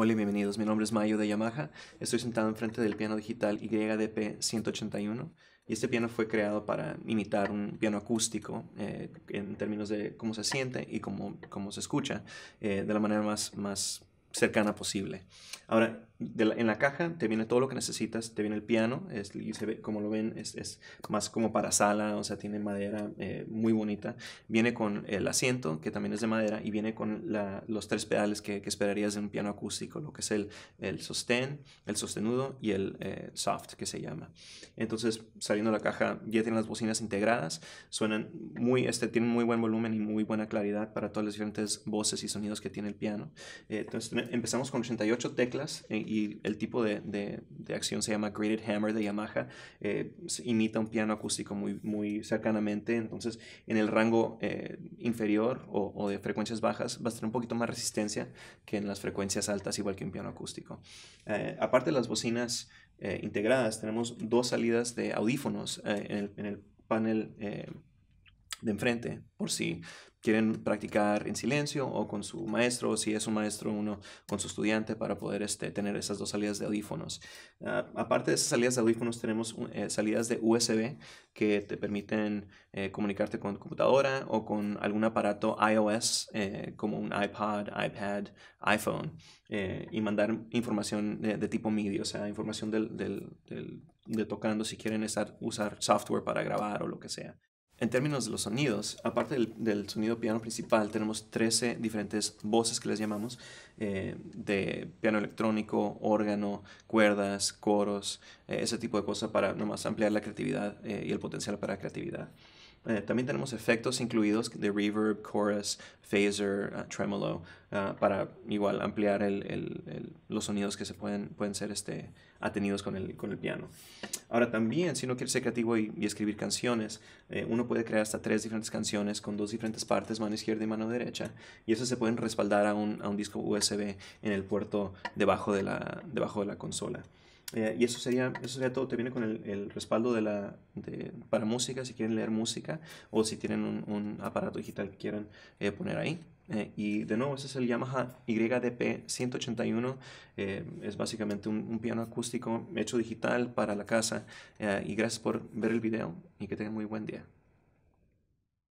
Hola y bienvenidos, mi nombre es Mayo de Yamaha, estoy sentado enfrente del piano digital YDP 181 y este piano fue creado para imitar un piano acústico eh, en términos de cómo se siente y cómo, cómo se escucha eh, de la manera más, más cercana posible. Ahora, de en la caja te viene todo lo que necesitas, te viene el piano, es, ve, como lo ven, es, es, más como para sala, o sea, tiene madera eh, muy bonita. Viene con el asiento, que también es de madera, y viene con la, los tres pedales que, que, esperarías de un piano acústico, lo que es el, el sostén, el sostenudo y el eh, soft, que se llama. Entonces, saliendo de la caja, ya tienen las bocinas integradas, suenan muy, este, tienen muy buen volumen y muy buena claridad para todas las diferentes voces y sonidos que tiene el piano. Eh, entonces, empezamos con 88 teclas y el tipo de, acción se llama Graded Hammer de Yamaha. Eh, imita un piano acústico muy, muy cercanamente, entonces en el rango eh, inferior o, de frecuencias bajas va a tener un poquito más resistencia que en las frecuencias altas, igual que un piano acústico. Eh, aparte de las bocinas integradas, tenemos dos salidas de audífonos en en, el, panel de enfrente, por si quieren practicar en silencio o con su maestro, si es un maestro, uno con su estudiante para poder este, tener esas dos salidas de audífonos. Ah, aparte de esas salidas de audífonos, tenemos eh, salidas de USB que te permiten eh, comunicarte con tu computadora o con algún aparato iOS eh, como un iPod, iPad, iPhone y mandar información de, tipo MIDI, o sea, información del, de tocando si quieren estar, usar software para grabar o lo que sea. En términos de los sonidos, aparte del, sonido piano principal, tenemos 13 diferentes voces que les llamamos, eh, de piano electrónico, órgano, cuerdas, coros, eh, ese tipo de cosas para nomás ampliar la creatividad eh, y el potencial para la creatividad. Eh, también tenemos efectos incluidos de reverb, chorus, phaser, eh, tremolo, eh, para igual ampliar los sonidos que se pueden, ser este, atenidos con el, piano. Ahora también, si uno quiere ser creativo y, escribir canciones, uno puede crear hasta tres diferentes canciones con dos diferentes partes, mano izquierda y mano derecha, y esas se pueden respaldar a un, disco USB en el puerto debajo de la consola. Eh, y eso sería, eso sería todo. Te viene con el, respaldo de la, para música, si quieren leer música o si tienen un, aparato digital que quieran eh, poner ahí. Eh, y de nuevo, ese es el Yamaha YDP 181. es básicamente un, un, piano acústico hecho digital para la casa. y gracias por ver el video y que tengan muy buen día.